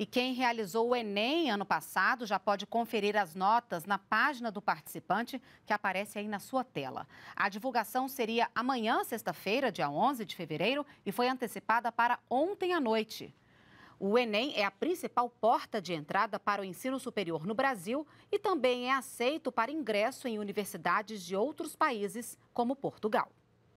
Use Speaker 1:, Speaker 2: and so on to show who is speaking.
Speaker 1: E quem realizou o Enem ano passado já pode conferir as notas na página do participante, que aparece aí na sua tela. A divulgação seria amanhã, sexta-feira, dia 11 de fevereiro, e foi antecipada para ontem à noite. O Enem é a principal porta de entrada para o ensino superior no Brasil e também é aceito para ingresso em universidades de outros países, como Portugal.